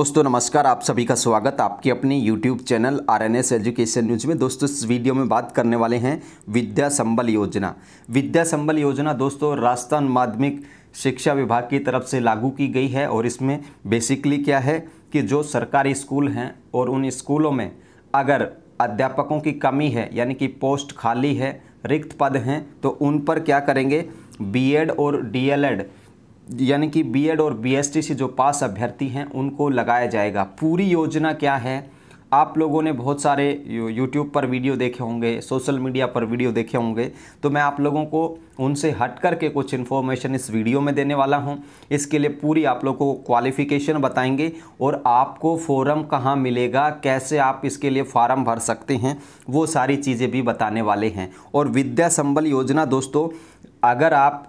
दोस्तों नमस्कार आप सभी का स्वागत आपके अपने YouTube channel R N S education news में दोस्तों इस वीडियो में बात करने वाले हैं विद्या संबल योजना विद्या संबल योजना दोस्तों राजस्थान माध्यमिक शिक्षा विभाग की तरफ से लागू की गई है और इसमें बेसिकली क्या है कि जो सरकारी स्कूल हैं और उन स्कूलों में अगर अध्यापकों की कमी है यानी कि पोस्ट खाली है रिक्त पद हैं तो उन पर क्या करेंगे बी और डी यानी कि बीएड और बीएसटी से जो पास अभ्यर्थी हैं उनको लगाया जाएगा पूरी योजना क्या है आप लोगों ने बहुत सारे यूट्यूब पर वीडियो देखे होंगे सोशल मीडिया पर वीडियो देखे होंगे तो मैं आप लोगों को उनसे हट कर के कुछ इन्फॉर्मेशन इस वीडियो में देने वाला हूं इसके लिए पूरी आप लोगों को क्वालिफिकेशन बताएंगे और आपको फॉरम कहाँ मिलेगा कैसे आप इसके लिए फॉर्म भर सकते हैं वो सारी चीज़ें भी बताने वाले हैं और विद्या संबल योजना दोस्तों अगर आप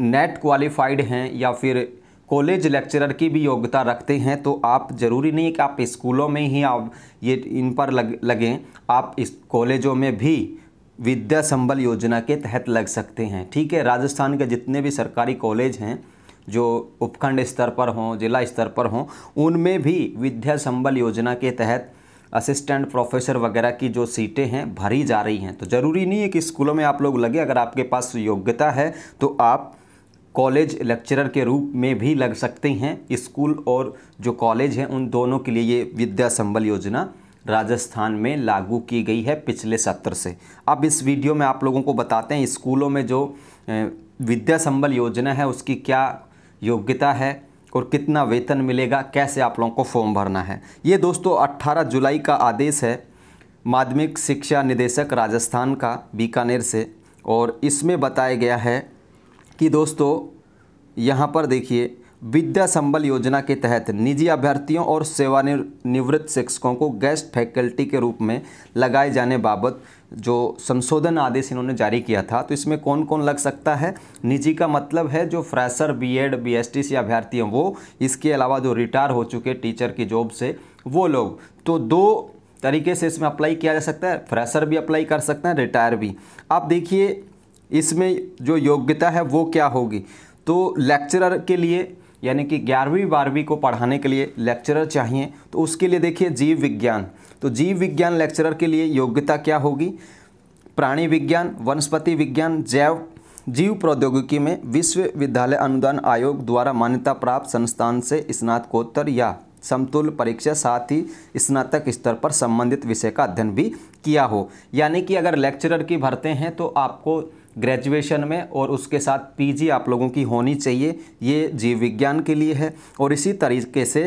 नेट क्वालिफाइड हैं या फिर कॉलेज लेक्चरर की भी योग्यता रखते हैं तो आप ज़रूरी नहीं कि आप स्कूलों में ही आप ये इन पर लग लगें आप इस कॉलेजों में भी विद्या संबल योजना के तहत लग सकते हैं ठीक है राजस्थान के जितने भी सरकारी कॉलेज हैं जो उपखंड स्तर पर हों जिला स्तर पर हों उनमें भी विद्या संबल योजना के तहत असिस्टेंट प्रोफेसर वगैरह की जो सीटें हैं भरी जा रही हैं तो ज़रूरी नहीं है कि स्कूलों में आप लोग लगे अगर आपके पास योग्यता है तो आप कॉलेज लेक्चरर के रूप में भी लग सकते हैं स्कूल और जो कॉलेज हैं उन दोनों के लिए ये विद्या संबल योजना राजस्थान में लागू की गई है पिछले सत्र से अब इस वीडियो में आप लोगों को बताते हैं स्कूलों में जो विद्या संबल योजना है उसकी क्या योग्यता है और कितना वेतन मिलेगा कैसे आप लोगों को फॉर्म भरना है ये दोस्तों 18 जुलाई का आदेश है माध्यमिक शिक्षा निदेशक राजस्थान का बीकानेर से और इसमें बताया गया है कि दोस्तों यहाँ पर देखिए विद्या संबल योजना के तहत निजी अभ्यर्थियों और सेवानिवृत्त शिक्षकों को गेस्ट फैकल्टी के रूप में लगाए जाने बाबत जो संशोधन आदेश इन्होंने जारी किया था तो इसमें कौन कौन लग सकता है निजी का मतलब है जो फ्रेशर बीएड बीएसटी से अभ्यर्थी हैं वो इसके अलावा जो रिटायर हो चुके टीचर की जॉब से वो लोग तो दो तरीके से इसमें अप्लाई किया जा सकता है फ्रेशर भी अप्लाई कर सकते हैं रिटायर भी आप देखिए इसमें जो योग्यता है वो क्या होगी तो लेक्चरर के लिए यानी कि ग्यारहवीं बारहवीं को पढ़ाने के लिए लेक्चरर चाहिए तो उसके लिए देखिए जीव विज्ञान तो जीव विज्ञान लेक्चरर के लिए योग्यता क्या होगी प्राणी विज्ञान वनस्पति विज्ञान जैव जीव प्रौद्योगिकी में विश्वविद्यालय अनुदान आयोग द्वारा मान्यता प्राप्त संस्थान से स्नातकोत्तर या समतुल परीक्षा साथ ही स्नातक स्तर पर संबंधित विषय का अध्ययन भी किया हो यानी कि अगर लेक्चरर की भरते हैं तो आपको ग्रेजुएशन में और उसके साथ पीजी आप लोगों की होनी चाहिए ये जीव विज्ञान के लिए है और इसी तरीके से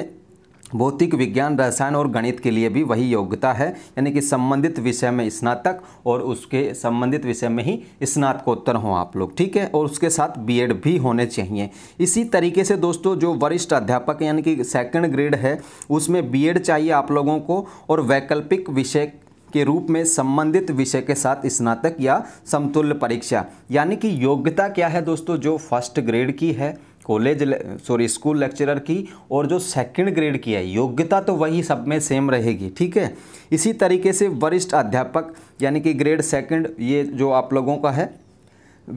भौतिक विज्ञान रसायन और गणित के लिए भी वही योग्यता है यानी कि संबंधित विषय में स्नातक और उसके संबंधित विषय में ही स्नातकोत्तर हों आप लोग ठीक है और उसके साथ बीएड भी होने चाहिए इसी तरीके से दोस्तों जो वरिष्ठ अध्यापक यानी कि सेकंड ग्रेड है उसमें बीएड चाहिए आप लोगों को और वैकल्पिक विषय के रूप में संबंधित विषय के साथ स्नातक या समतुल्य परीक्षा यानी कि योग्यता क्या है दोस्तों जो फर्स्ट ग्रेड की है कॉलेज सॉरी स्कूल लेक्चरर की और जो सेकंड ग्रेड की है योग्यता तो वही सब में सेम रहेगी ठीक है इसी तरीके से वरिष्ठ अध्यापक यानी कि ग्रेड सेकंड ये जो आप लोगों का है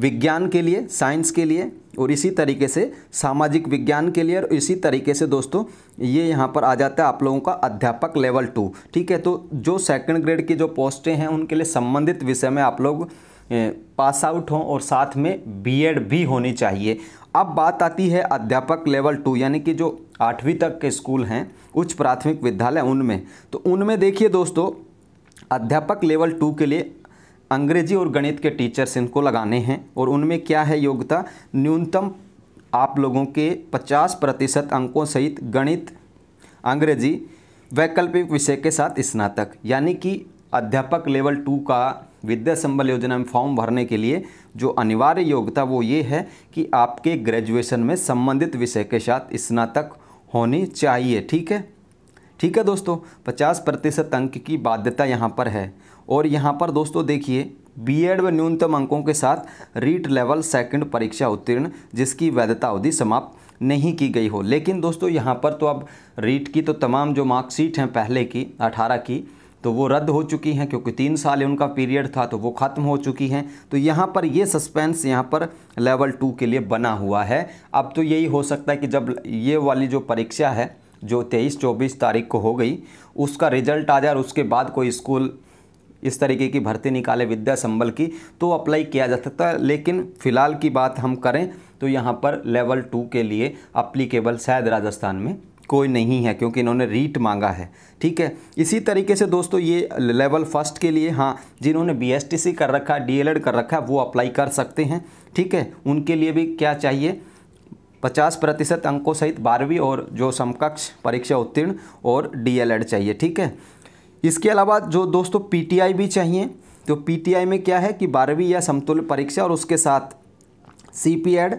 विज्ञान के लिए साइंस के लिए और इसी तरीके से सामाजिक विज्ञान के लिए और इसी तरीके से दोस्तों ये यहाँ पर आ जाता है आप लोगों का अध्यापक लेवल टू ठीक है तो जो सेकंड ग्रेड की जो पोस्टें हैं उनके लिए संबंधित विषय में आप लोग पास आउट हों और साथ में बीएड भी होनी चाहिए अब बात आती है अध्यापक लेवल टू यानी कि जो आठवीं तक के स्कूल हैं उच्च प्राथमिक विद्यालय उनमें तो उनमें देखिए दोस्तों अध्यापक लेवल टू के लिए अंग्रेजी और गणित के टीचर्स इनको लगाने हैं और उनमें क्या है योग्यता न्यूनतम आप लोगों के 50 प्रतिशत अंकों सहित गणित अंग्रेजी वैकल्पिक विषय के साथ स्नातक यानी कि अध्यापक लेवल टू का विद्या संबल योजना में फॉर्म भरने के लिए जो अनिवार्य योग्यता वो ये है कि आपके ग्रेजुएशन में संबंधित विषय के साथ स्नातक होनी चाहिए ठीक है ठीक है दोस्तों पचास प्रतिशत अंक की बाध्यता यहाँ पर है और यहाँ पर दोस्तों देखिए बीएड व न्यूनतम अंकों के साथ रीट लेवल सेकंड परीक्षा उत्तीर्ण जिसकी वैधता अवधि समाप्त नहीं की गई हो लेकिन दोस्तों यहाँ पर तो अब रीट की तो तमाम जो मार्कशीट हैं पहले की अठारह की तो वो रद्द हो चुकी हैं क्योंकि तीन साल उनका पीरियड था तो वो ख़त्म हो चुकी हैं तो यहाँ पर ये सस्पेंस यहाँ पर लेवल टू के लिए बना हुआ है अब तो यही हो सकता है कि जब ये वाली जो परीक्षा है जो तेईस चौबीस तारीख को हो गई उसका रिजल्ट आ जाए और उसके बाद कोई स्कूल इस तरीके की भर्ती निकाले विद्या संबल की तो अप्लाई किया जा सकता है लेकिन फ़िलहाल की बात हम करें तो यहाँ पर लेवल टू के लिए अप्लीकेबल शायद राजस्थान में कोई नहीं है क्योंकि इन्होंने रीट मांगा है ठीक है इसी तरीके से दोस्तों ये लेवल फर्स्ट के लिए हाँ जिन्होंने बीएसटीसी कर रखा है डीएलएड कर रखा है वो अप्लाई कर सकते हैं ठीक है उनके लिए भी क्या चाहिए 50 प्रतिशत अंकों सहित बारहवीं और जो समकक्ष परीक्षा उत्तीर्ण और डीएलएड चाहिए ठीक है इसके अलावा जो दोस्तों पीटीआई भी चाहिए तो पीटीआई में क्या है कि बारहवीं या समतुल्य परीक्षा और उसके साथ C P Ed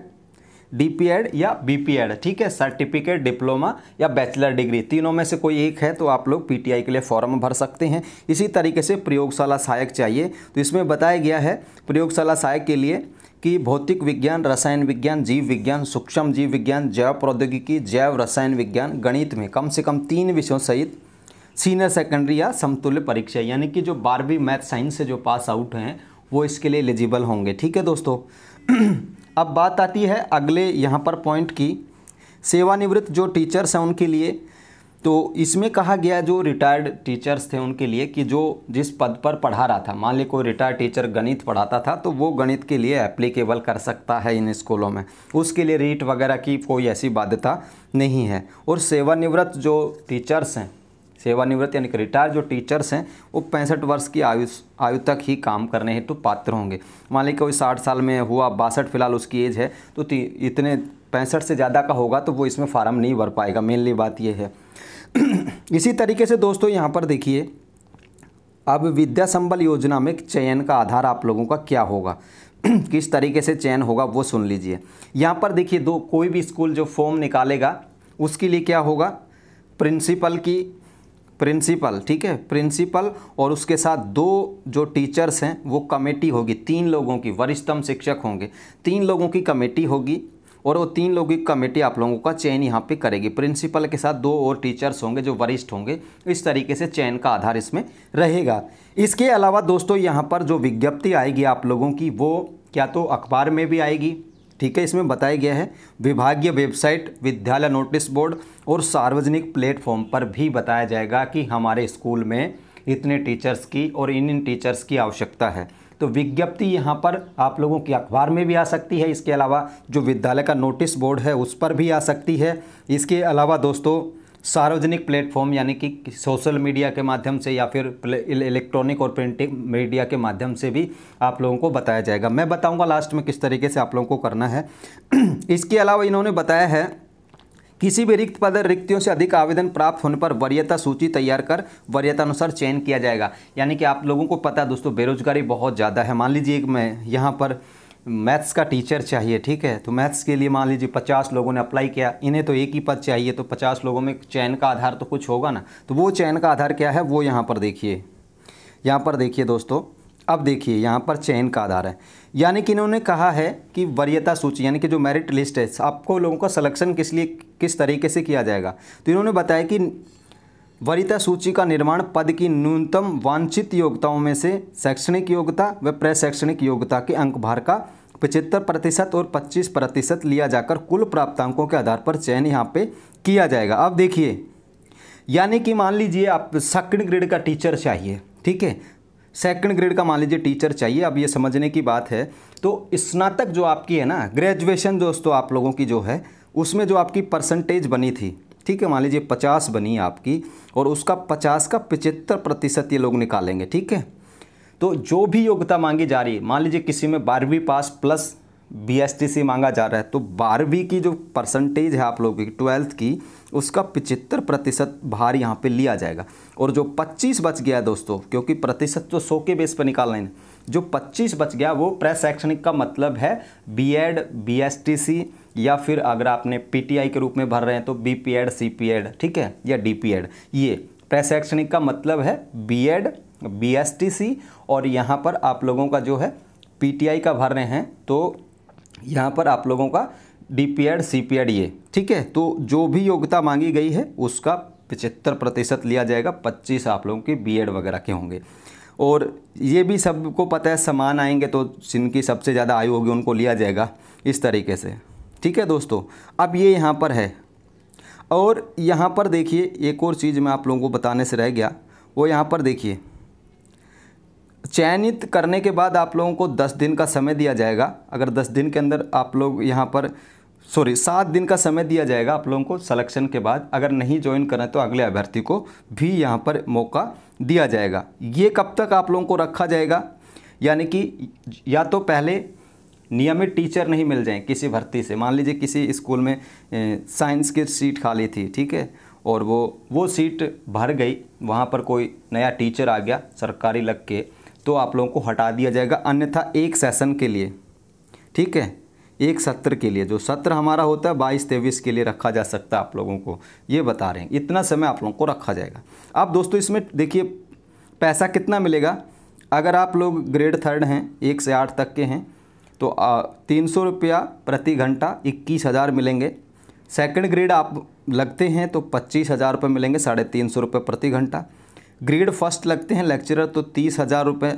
D P Ed या बी पी एड ठीक है सर्टिफिकेट डिप्लोमा या बैचलर डिग्री तीनों में से कोई एक है तो आप लोग पी टी आई के लिए फॉर्म भर सकते हैं इसी तरीके से प्रयोगशाला सहायक चाहिए तो इसमें बताया गया है प्रयोगशाला सहायक के लिए कि भौतिक विज्ञान रसायन विज्ञान जीव विज्ञान सूक्ष्म जीव विज्ञान जैव प्रौद्योगिकी जैव रसायन विज्ञान गणित में कम से कम तीन विषयों सहित सीनियर सेकेंडरी या समतुल्य परीक्षा यानी कि जो बारहवीं मैथ साइंस से जो पास आउट हैं वो इसके लिए एलिजिबल होंगे ठीक है दोस्तों अब बात आती है अगले यहाँ पर पॉइंट की सेवानिवृत्त जो टीचर्स हैं उनके लिए तो इसमें कहा गया जो रिटायर्ड टीचर्स थे उनके लिए कि जो जिस पद पर पढ़ा रहा था मान ली कोई रिटायर्ड टीचर गणित पढ़ाता था तो वो गणित के लिए एप्लीकेबल कर सकता है इन स्कूलों में उसके लिए रीट वगैरह की कोई ऐसी बाध्यता नहीं है और सेवानिवृत्त जो टीचर्स हैं सेवानिवृत्त यानी कि रिटायर जो टीचर्स हैं वो पैंसठ वर्ष की आयु आयु तक ही काम करने हेतु तो पात्र होंगे मान ली कोई साठ साल में हुआ बासठ फिलहाल उसकी एज है तो इतने पैंसठ से ज़्यादा का होगा तो वो इसमें फार्म नहीं भर पाएगा मेनली बात ये है इसी तरीके से दोस्तों यहाँ पर देखिए अब विद्या संबल योजना में चयन का आधार आप लोगों का क्या होगा किस तरीके से चयन होगा वो सुन लीजिए यहाँ पर देखिए दो कोई भी स्कूल जो फॉर्म निकालेगा उसके लिए क्या होगा प्रिंसिपल की प्रिंसिपल ठीक है प्रिंसिपल और उसके साथ दो जो टीचर्स हैं वो कमेटी होगी तीन लोगों की वरिष्ठतम शिक्षक होंगे तीन लोगों की कमेटी होगी और वो तीन लोगों की कमेटी आप लोगों का चयन यहाँ पे करेगी प्रिंसिपल के साथ दो और टीचर्स होंगे जो वरिष्ठ होंगे इस तरीके से चयन का आधार इसमें रहेगा इसके अलावा दोस्तों यहाँ पर जो विज्ञप्ति आएगी आप लोगों की वो क्या तो अखबार में भी आएगी ठीक है इसमें बताया गया है विभागीय वेबसाइट विद्यालय नोटिस बोर्ड और सार्वजनिक प्लेटफॉर्म पर भी बताया जाएगा कि हमारे स्कूल में इतने टीचर्स की और इन इन टीचर्स की आवश्यकता है तो विज्ञप्ति यहाँ पर आप लोगों की अखबार में भी आ सकती है इसके अलावा जो विद्यालय का नोटिस बोर्ड है उस पर भी आ सकती है इसके अलावा दोस्तों सार्वजनिक प्लेटफॉर्म यानी कि सोशल मीडिया के माध्यम से या फिर इलेक्ट्रॉनिक और प्रिंटिंग मीडिया के माध्यम से भी आप लोगों को बताया जाएगा मैं बताऊंगा लास्ट में किस तरीके से आप लोगों को करना है इसके अलावा इन्होंने बताया है किसी भी रिक्त पद रिक्तियों से अधिक आवेदन प्राप्त होने पर वरीयता सूची तैयार कर वरीयता अनुसार चयन किया जाएगा यानी कि आप लोगों को पता है दोस्तों बेरोजगारी बहुत ज़्यादा है मान लीजिए एक मैं यहाँ पर मैथ्स का टीचर चाहिए ठीक है तो मैथ्स के लिए मान लीजिए पचास लोगों ने अप्लाई किया इन्हें तो एक ही पद चाहिए तो पचास लोगों में चयन का आधार तो कुछ होगा ना तो वो चयन का आधार क्या है वो यहाँ पर देखिए यहाँ पर देखिए दोस्तों अब देखिए यहाँ पर चयन का आधार है यानी कि इन्होंने कहा है कि वरीयता सूची यानी कि जो मेरिट लिस्ट है आपको लोगों का सलेक्शन किस लिए किस तरीके से किया जाएगा तो इन्होंने बताया कि वरीयता सूची का निर्माण पद की न्यूनतम वांछित योग्यताओं में से शैक्षणिक योग्यता व प्रशैक्षणिक योग्यता के अंक भार का पचहत्तर प्रतिशत और पच्चीस प्रतिशत लिया जाकर कुल प्राप्तांकों के आधार पर चयन यहाँ पे किया जाएगा अब देखिए यानी कि मान लीजिए आप सेकंड ग्रेड का टीचर चाहिए ठीक है सेकंड ग्रेड का मान लीजिए टीचर चाहिए अब ये समझने की बात है तो स्नातक जो आपकी है ना ग्रेजुएशन दोस्तों आप लोगों की जो है उसमें जो आपकी परसेंटेज बनी थी ठीक है मान लीजिए पचास बनी आपकी और उसका पचास का पचहत्तर प्रतिशत ये लोग निकालेंगे ठीक है तो जो भी योग्यता मांगी जा रही है मान लीजिए किसी में बारहवीं पास प्लस बीएसटीसी मांगा जा रहा है तो बारहवीं की जो परसेंटेज है आप लोगों की ट्वेल्थ की उसका पिचहत्तर प्रतिशत भार यहाँ पे लिया जाएगा और जो 25 बच गया है दोस्तों क्योंकि प्रतिशत तो सौ के बेस पर निकालना है जो 25 बच गया वो प्रेस शैक्षणिक का मतलब है बीएड बीएसटीसी या फिर अगर आपने पीटीआई के रूप में भर रहे हैं तो B P Ed C P Ed ठीक है या डी पी एड ये प्रेस शैक्षणिक का मतलब है B Ed B S T C और यहाँ पर आप लोगों का जो है पीटीआई का भर रहे हैं तो यहाँ पर आप लोगों का D P Ed C P Ed ये ठीक है तो जो भी योग्यता मांगी गई है उसका पचहत्तर प्रतिशत लिया जाएगा पच्चीस आप लोगों के बी एड वगैरह के होंगे और ये भी सबको पता है समान आएंगे तो जिनकी सबसे ज़्यादा आयु होगी उनको लिया जाएगा इस तरीके से ठीक है दोस्तों अब ये यहाँ पर है और यहाँ पर देखिए एक और चीज़ मैं आप लोगों को बताने से रह गया वो यहाँ पर देखिए चयनित करने के बाद आप लोगों को दस दिन का समय दिया जाएगा अगर दस दिन के अंदर आप लोग यहाँ पर सॉरी सात दिन का समय दिया जाएगा आप लोगों को सलेक्शन के बाद अगर नहीं ज्वाइन करें तो अगले अभ्यर्थी को भी यहाँ पर मौका दिया जाएगा ये कब तक आप लोगों को रखा जाएगा यानी कि या तो पहले नियमित टीचर नहीं मिल जाएं किसी भर्ती से मान लीजिए किसी स्कूल में साइंस की सीट खाली थी ठीक है और वो वो सीट भर गई वहाँ पर कोई नया टीचर आ गया सरकारी लग के तो आप लोगों को हटा दिया जाएगा अन्यथा एक सेशन के लिए ठीक है एक सत्र के लिए जो सत्र हमारा होता है बाईस तेईस के लिए रखा जा सकता है आप लोगों को ये बता रहे हैं इतना समय आप लोगों को रखा जाएगा अब दोस्तों इसमें देखिए पैसा कितना मिलेगा अगर आप लोग ग्रेड थर्ड हैं एक से आठ तक के हैं तो तीन सौ रुपया प्रति घंटा इक्कीस हज़ार मिलेंगे सेकंड ग्रेड आप लगते हैं तो पच्चीस हज़ार रुपये मिलेंगे साढ़े तीन सौ रुपये प्रति घंटा ग्रेड फर्स्ट लगते हैं लेक्चरर तो तीस हज़ार रुपये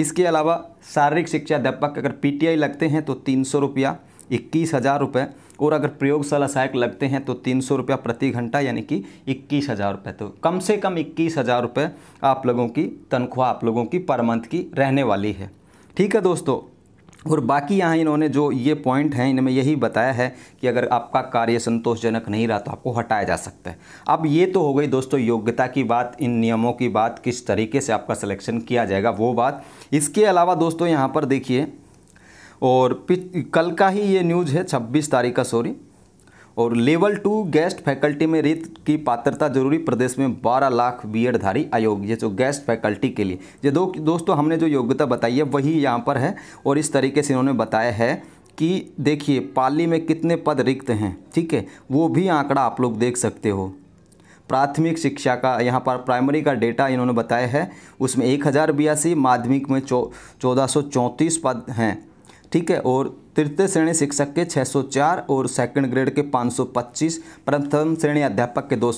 इसके अलावा शारीरिक शिक्षा अध्यापक अगर पीटीआई लगते हैं तो तीन सौ रुपया इक्कीस हज़ार रुपये और अगर प्रयोगशाला सहायक लगते हैं तो तीन सौ रुपया प्रति घंटा यानी कि इक्कीस हज़ार रुपये तो कम से कम इक्कीस हज़ार रुपये आप लोगों की तनख्वाह आप लोगों की पर मंथ की रहने वाली है ठीक है दोस्तों और बाकी यहाँ इन्होंने जो ये पॉइंट हैं इनमें यही बताया है कि अगर आपका कार्य संतोषजनक नहीं रहा तो आपको हटाया जा सकता है अब ये तो हो गई दोस्तों योग्यता की बात इन नियमों की बात किस तरीके से आपका सिलेक्शन किया जाएगा वो बात इसके अलावा दोस्तों यहाँ पर देखिए और कल का ही ये न्यूज़ है छब्बीस तारीख का सॉरी और लेवल टू गेस्ट फैकल्टी में रीत की पात्रता जरूरी प्रदेश में 12 लाख बीएडधारी ये जो गेस्ट फैकल्टी के लिए ये दो दोस्तों हमने जो योग्यता बताई है वही यहाँ पर है और इस तरीके से इन्होंने बताया है कि देखिए पाली में कितने पद रिक्त हैं ठीक है वो भी आंकड़ा आप लोग देख सकते हो प्राथमिक शिक्षा का यहाँ पर प्राइमरी का डेटा इन्होंने बताया है उसमें एक हज़ार माध्यमिक में चौ चौदह सौ चौंतीस पद हैं ठीक है और तृतीय श्रेणी शिक्षक के 604 और सेकंड ग्रेड के 525 प्रथम श्रेणी अध्यापक के दो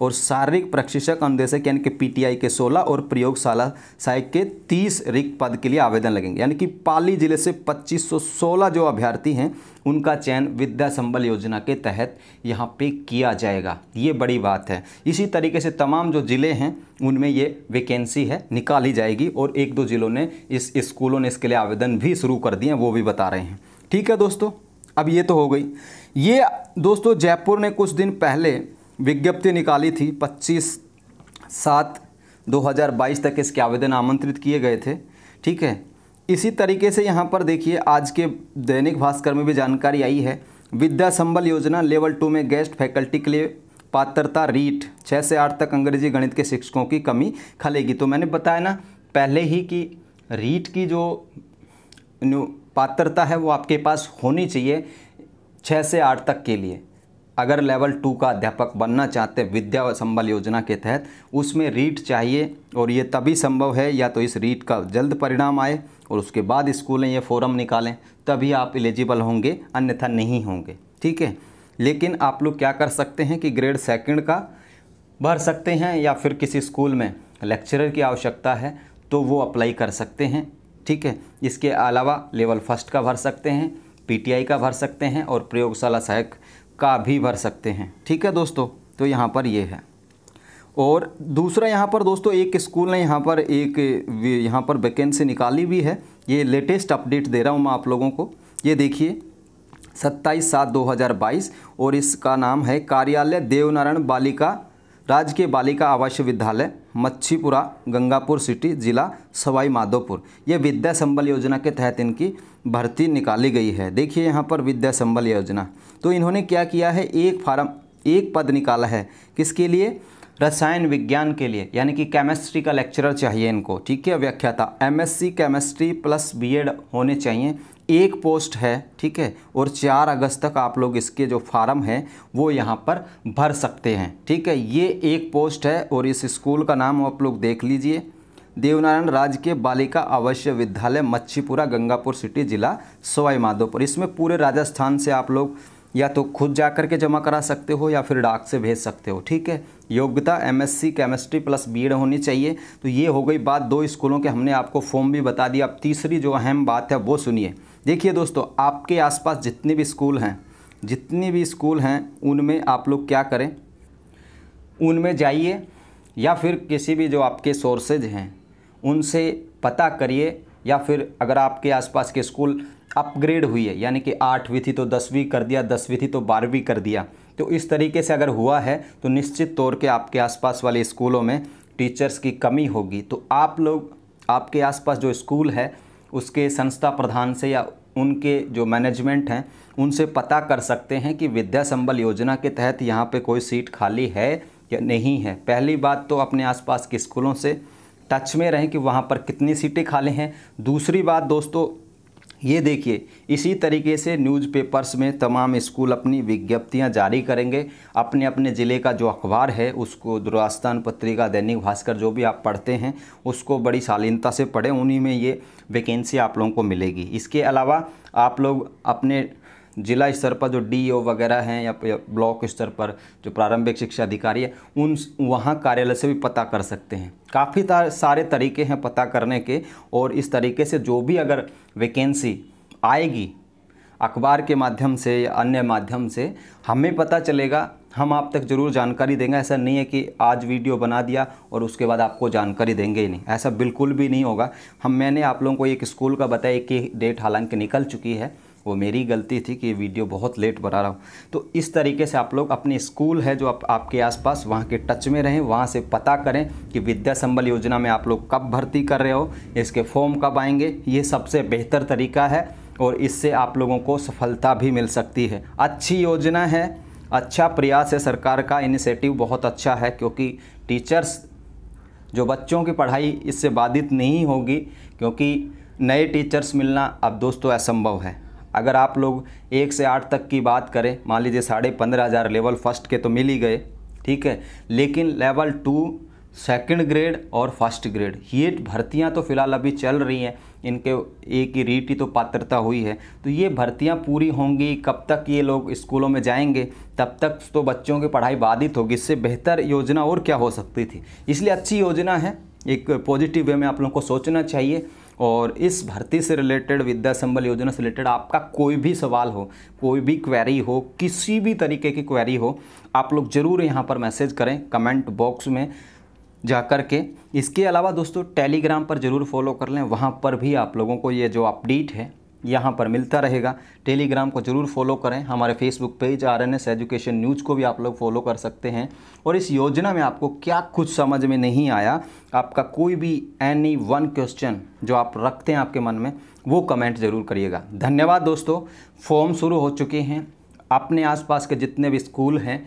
और शारीरिक प्रशिक्षक अनुदेशक यानी कि पीटीआई के 16 और प्रयोगशाला सहायक के 30 रिक्त पद के लिए आवेदन लगेंगे यानी कि पाली जिले से 2516 जो अभ्यर्थी हैं उनका चयन विद्या संबल योजना के तहत यहाँ पे किया जाएगा ये बड़ी बात है इसी तरीके से तमाम जो ज़िले हैं उनमें ये वैकेंसी है निकाली जाएगी और एक दो ज़िलों ने इस स्कूलों ने इसके लिए आवेदन भी शुरू कर दिए वो भी बता रहे हैं ठीक है दोस्तों अब ये तो हो गई ये दोस्तों जयपुर ने कुछ दिन पहले विज्ञप्ति निकाली थी 25 सात 2022 तक इसके आवेदन आमंत्रित किए गए थे ठीक है इसी तरीके से यहाँ पर देखिए आज के दैनिक भास्कर में भी जानकारी आई है विद्या संबल योजना लेवल टू में गेस्ट फैकल्टी के लिए पात्रता रीट छः से आठ तक अंग्रेजी गणित के शिक्षकों की कमी खलेगी तो मैंने बताया ना पहले ही कि रीट की जो पात्रता है वो आपके पास होनी चाहिए छः से आठ तक के लिए अगर लेवल टू का अध्यापक बनना चाहते हैं विद्या संबल योजना के तहत उसमें रीट चाहिए और ये तभी संभव है या तो इस रीट का जल्द परिणाम आए और उसके बाद स्कूलें ये फोरम निकालें तभी आप एलिजिबल होंगे अन्यथा नहीं होंगे ठीक है लेकिन आप लोग क्या कर सकते हैं कि ग्रेड सेकंड का भर सकते हैं या फिर किसी स्कूल में लेक्चरर की आवश्यकता है तो वो अप्लाई कर सकते हैं ठीक है इसके अलावा लेवल फर्स्ट का भर सकते हैं पीटीआई का भर सकते हैं और प्रयोगशाला सहायक का भी भर सकते हैं ठीक है दोस्तों तो यहाँ पर ये है और दूसरा यहाँ पर दोस्तों एक स्कूल ने यहाँ पर एक यहाँ पर वैकेंसी निकाली भी है ये लेटेस्ट अपडेट दे रहा हूँ मैं आप लोगों को ये देखिए सत्ताईस सात दो हज़ार बाईस और इसका नाम है कार्यालय देवनारायण बालिका राजकीय बालिका आवासीय विद्यालय मच्छीपुरा गंगापुर सिटी जिला सवाई माधोपुर ये विद्या संबल योजना के तहत इनकी भर्ती निकाली गई है देखिए यहाँ पर विद्या संबल योजना तो इन्होंने क्या किया है एक फार्म एक पद निकाला है किसके लिए रसायन विज्ञान के लिए यानी कि केमिस्ट्री का लेक्चरर चाहिए इनको ठीक है व्याख्याता एमएससी केमिस्ट्री प्लस बीएड होने चाहिए एक पोस्ट है ठीक है और चार अगस्त तक आप लोग इसके जो फार्म हैं वो यहाँ पर भर सकते हैं ठीक है ये एक पोस्ट है और इस स्कूल का नाम आप लोग देख लीजिए देवनारायण राज्य के बालिका आवश्य विद्यालय मच्छीपुरा गंगापुर सिटी जिला सवाईमाधोपुर इसमें पूरे राजस्थान से आप लोग या तो खुद जा कर के जमा करा सकते हो या फिर डाक से भेज सकते हो ठीक है योग्यता एमएससी केमिस्ट्री प्लस बीएड होनी चाहिए तो ये हो गई बात दो स्कूलों के हमने आपको फॉर्म भी बता दिया अब तीसरी जो अहम बात है वो सुनिए देखिए दोस्तों आपके आसपास जितने भी स्कूल हैं जितने भी स्कूल हैं उनमें आप लोग क्या करें उनमें जाइए या फिर किसी भी जो आपके सोर्सेज हैं उनसे पता करिए या फिर अगर आपके आसपास के स्कूल अपग्रेड हुई है यानी कि आठवीं थी तो दसवीं कर दिया दसवीं थी तो बारहवीं कर दिया तो इस तरीके से अगर हुआ है तो निश्चित तौर के आपके आसपास वाले स्कूलों में टीचर्स की कमी होगी तो आप लोग आपके आसपास जो स्कूल है उसके संस्था प्रधान से या उनके जो मैनेजमेंट हैं उनसे पता कर सकते हैं कि विद्या संबल योजना के तहत यहाँ पे कोई सीट खाली है या नहीं है पहली बात तो अपने आसपास के स्कूलों से टच में रहें कि वहाँ पर कितनी सीटें खाली हैं दूसरी बात दोस्तों ये देखिए इसी तरीके से न्यूज़पेपर्स में तमाम स्कूल अपनी विज्ञप्तियां जारी करेंगे अपने अपने ज़िले का जो अखबार है उसको दूरस्थान पत्रिका दैनिक भास्कर जो भी आप पढ़ते हैं उसको बड़ी शालीनता से पढ़ें उन्हीं में ये वैकेंसी आप लोगों को मिलेगी इसके अलावा आप लोग अपने जिला स्तर पर जो डीईओ वगैरह हैं या ब्लॉक स्तर पर जो प्रारंभिक शिक्षा अधिकारी है उन वहाँ कार्यालय से भी पता कर सकते हैं काफ़ी सारे तरीके हैं पता करने के और इस तरीके से जो भी अगर वैकेंसी आएगी अखबार के माध्यम से या अन्य माध्यम से हमें पता चलेगा हम आप तक ज़रूर जानकारी देंगे ऐसा नहीं है कि आज वीडियो बना दिया और उसके बाद आपको जानकारी देंगे ही नहीं ऐसा बिल्कुल भी नहीं होगा हम मैंने आप लोगों को एक स्कूल का बताया कि डेट हालांकि निकल चुकी है वो मेरी गलती थी कि ये वीडियो बहुत लेट बना रहा हूँ तो इस तरीके से आप लोग अपने स्कूल है जो आप, आपके आसपास वहाँ के टच में रहें वहाँ से पता करें कि विद्या संबल योजना में आप लोग कब भर्ती कर रहे हो इसके फॉर्म कब आएंगे ये सबसे बेहतर तरीका है और इससे आप लोगों को सफलता भी मिल सकती है अच्छी योजना है अच्छा प्रयास है सरकार का इनिशिएटिव बहुत अच्छा है क्योंकि टीचर्स जो बच्चों की पढ़ाई इससे बाधित नहीं होगी क्योंकि नए टीचर्स मिलना अब दोस्तों असंभव है अगर आप लोग एक से आठ तक की बात करें मान लीजिए साढ़े पंद्रह हज़ार लेवल फर्स्ट के तो मिल ही गए ठीक है लेकिन लेवल टू सेकंड ग्रेड और फर्स्ट ग्रेड ये भर्तियां तो फिलहाल अभी चल रही हैं इनके एक ही रीट तो पात्रता हुई है तो ये भर्तियां पूरी होंगी कब तक ये लोग स्कूलों में जाएंगे तब तक तो बच्चों की पढ़ाई बाधित होगी इससे बेहतर योजना और क्या हो सकती थी इसलिए अच्छी योजना है एक पॉजिटिव वे में आप लोगों को सोचना चाहिए और इस भर्ती से रिलेटेड विद्या संबल योजना से रिलेटेड आपका कोई भी सवाल हो कोई भी क्वेरी हो किसी भी तरीके की क्वेरी हो आप लोग ज़रूर यहाँ पर मैसेज करें कमेंट बॉक्स में जा कर के इसके अलावा दोस्तों टेलीग्राम पर ज़रूर फॉलो कर लें वहाँ पर भी आप लोगों को ये जो अपडेट है यहाँ पर मिलता रहेगा टेलीग्राम को जरूर फॉलो करें हमारे Facebook page R N S education news को भी आप लोग फॉलो कर सकते हैं और इस योजना में आपको क्या कुछ समझ में नहीं आया आपका कोई भी एनी वन क्वेश्चन जो आप रखते हैं आपके मन में वो कमेंट ज़रूर करिएगा धन्यवाद दोस्तों फॉर्म शुरू हो चुके हैं अपने आस के जितने भी स्कूल हैं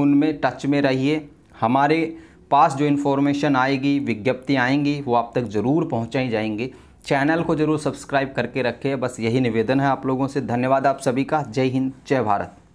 उनमें टच में रहिए हमारे पास जो इन्फॉर्मेशन आएगी विज्ञप्ति आएंगी वो आप तक ज़रूर पहुँचाई जाएंगी चैनल को जरूर सब्सक्राइब करके रखें बस यही निवेदन है आप लोगों से धन्यवाद आप सभी का जय हिंद जय भारत